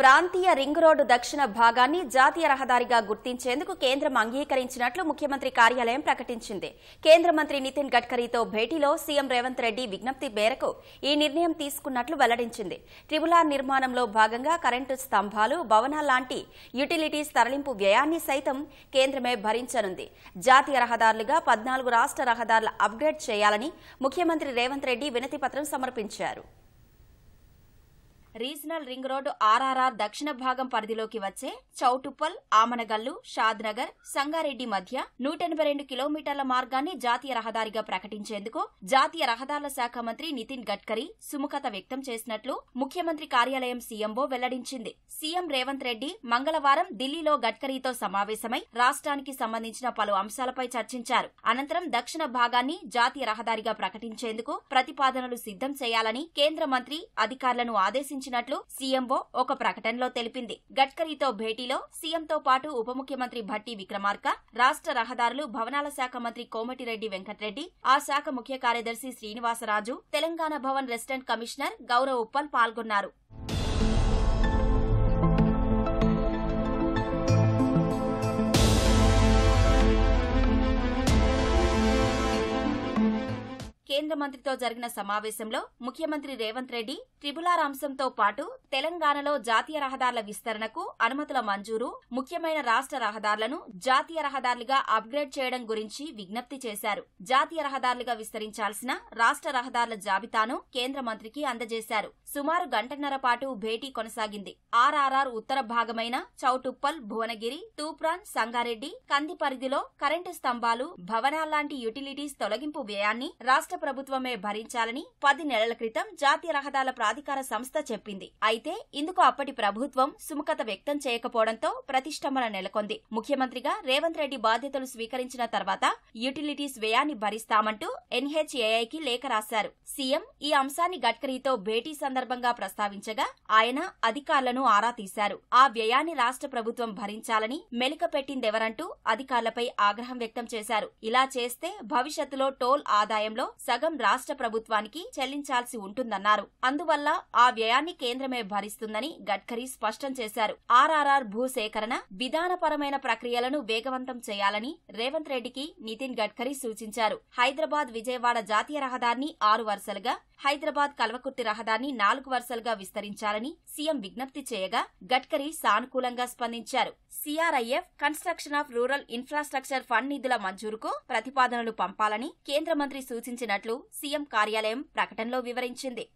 ప్రాంతీయ ring road దక్షిణ భాగాన్ని జాతీయ రహదారిగా గుర్తించేందుకు కేంద్రం అంగీకరించినట్లు ముఖ్యమంత్రి కార్యాలయం ప్రకటించింది కేంద్ర మంత్రి నితిన్ గడ్కరీతో భేటీలో సీఎం రేవంత్ రెడ్డి విజ్ఞప్తి మేరకు ఈ నిర్ణయం తీసుకున్నట్లు వెల్లడించింది ట్రిబులార్ నిర్మాణంలో భాగంగా కరెంటు స్తంభాలు లాంటి యుటిలిటీస్ తరలింపు వ్యయాన్ని సైతం కేంద్రమే భరించనుంది జాతీయ రహదారులుగా పద్నాలుగు రాష్ట్ర రహదారుల అప్గ్రేడ్ చేయాలని ముఖ్యమంత్రి రేవంత్ రెడ్డి వినతిపత్రం సమర్పించారు రీజనల్ రింగ్ రోడ్డు ఆర్ఆర్ఆర్ దక్షిణ భాగం పరిధిలోకి వచ్చే చౌటుప్పల్ ఆమనగల్లు షాద్నగర్ సంగారెడ్డి మధ్య నూట ఎనభై రెండు కిలోమీటర్ల మార్గాన్ని జాతీయ రహదారిగా ప్రకటించేందుకు జాతీయ రహదారుల శాఖ మంత్రి నితిన్ గడ్కరీ సుముఖత వ్యక్తం చేసినట్లు ముఖ్యమంత్రి కార్యాలయం సీఎంఓ వెల్లడించింది సీఎం రేవంత్ రెడ్డి మంగళవారం ఢిల్లీలో గడ్కరీతో సమావేశమై రాష్ట్రానికి సంబంధించిన పలు అంశాలపై చర్చించారు అనంతరం దక్షిణ భాగాన్ని జాతీయ రహదారిగా ప్రకటించేందుకు ప్రతిపాదనలు సిద్ధం చేయాలని కేంద్ర మంత్రి అధికారులను ఆదేశించారు నిర్వహించినట్లు సీఎంఓ ఒక ప్రకటనలో తెలిపింది గడ్కరీతో భేటీలో సీఎంతో పాటు ఉప ముఖ్యమంత్రి భట్టి విక్రమార్క రాష్ట రహదారులు భవనాల శాఖ మంత్రి కోమటిరెడ్డి వెంకటరెడ్డి ఆ శాఖ ముఖ్య కార్యదర్శి శ్రీనివాసరాజు తెలంగాణ భవన్ రెసిడెంట్ కమిషనర్ గౌరవ్ ఉప్పల్ పాల్గొన్నారు కేంద్ర మంత్రితో జరిగిన సమావేశంలో ముఖ్యమంత్రి రేవంత్ రెడ్డి ట్రిబులార్ అంశంతో పాటు తెలంగాణలో జాతీయ రహదారుల విస్తరణకు అనుమతుల మంజూరు ముఖ్యమైన రాష్ట రహదారులను జాతీయ రహదారులుగా అప్గ్రేడ్ చేయడం గురించి విజ్ఞప్తి చేశారు జాతీయ రహదారులుగా విస్తరించాల్సిన రాష్ట రహదారుల జాబితాను కేంద్ర మంత్రికి అందజేశారు సుమారు గంటన్నర పాటు భేటీ కొనసాగింది ఆర్ఆర్ఆర్ ఉత్తర భాగమైన చౌటుప్పల్ భువనగిరి తూప్రాన్ సంగారెడ్డి కంది పరిధిలో కరెంటు స్తంభాలు భవనాల్లాంటి యుటిలిటీస్ తొలగింపు వ్యయాన్ని రాష్ట ప్రభుత్వమే భరించాలని పది నెలల క్రితం జాతీయ రహదారుల ప్రాధికార సంస్థ చెప్పింది అయితే ఇందుకు అప్పటి ప్రభుత్వం సుముఖత వ్యక్తం చేయకపోవడంతో ప్రతిష్టంభన నెలకొంది ముఖ్యమంత్రిగా రేవంత్ రెడ్డి బాధ్యతలు స్వీకరించిన తర్వాత యుటిలిటీస్ వ్యయాన్ని భరిస్తామంటూ ఎన్హెచ్ఏఐకి లేఖ రాశారు సీఎం ఈ అంశాన్ని గడ్కరీతో భేటీ సందర్భంగా ప్రస్తావించగా ఆయన అధికారులను ఆరా తీశారు ఆ వ్యయాన్ని రాష్ట్ర ప్రభుత్వం భరించాలని మెలిక పెట్టిందెవరంటూ అధికారులపై ఆగ్రహం వ్యక్తం చేశారు ఇలా చేస్తే భవిష్యత్తులో టోల్ ఆదాయంలో సగం రాష్ట్ర ప్రభుత్వానికి చెల్లించాల్సి ఉంటుందన్నారు అందువల్ల ఆ వ్యయాన్ని కేంద్రమే భరిస్తుందని గడ్కరీ స్పష్టం చేశారు ఆర్ఆర్ఆర్ భూసేకరణ విధానపరమైన ప్రక్రియలను వేగవంతం చేయాలని రేవంత్ రెడ్డికి నితిన్ గడ్కరీ సూచించారు హైదరాబాద్ విజయవాడ జాతీయ రహదారిని ఆరు వరుసలుగా హైదరాబాద్ కల్వకుర్తి రహదారిని నాలుగు వరుసలుగా విస్తరించాలని సీఎం విజ్ఞప్తి చేయగా గడ్కరీ సానుకూలంగా స్పందించారు CRIF construction of rural infrastructure fund నిధుల మంజూరుకు ప్రతిపాదనలు పంపాలని కేంద్ర మంత్రి సూచించిన చేస్తున్నట్లు సీఎం కార్యాలయం ప్రకటనలో వివరించింది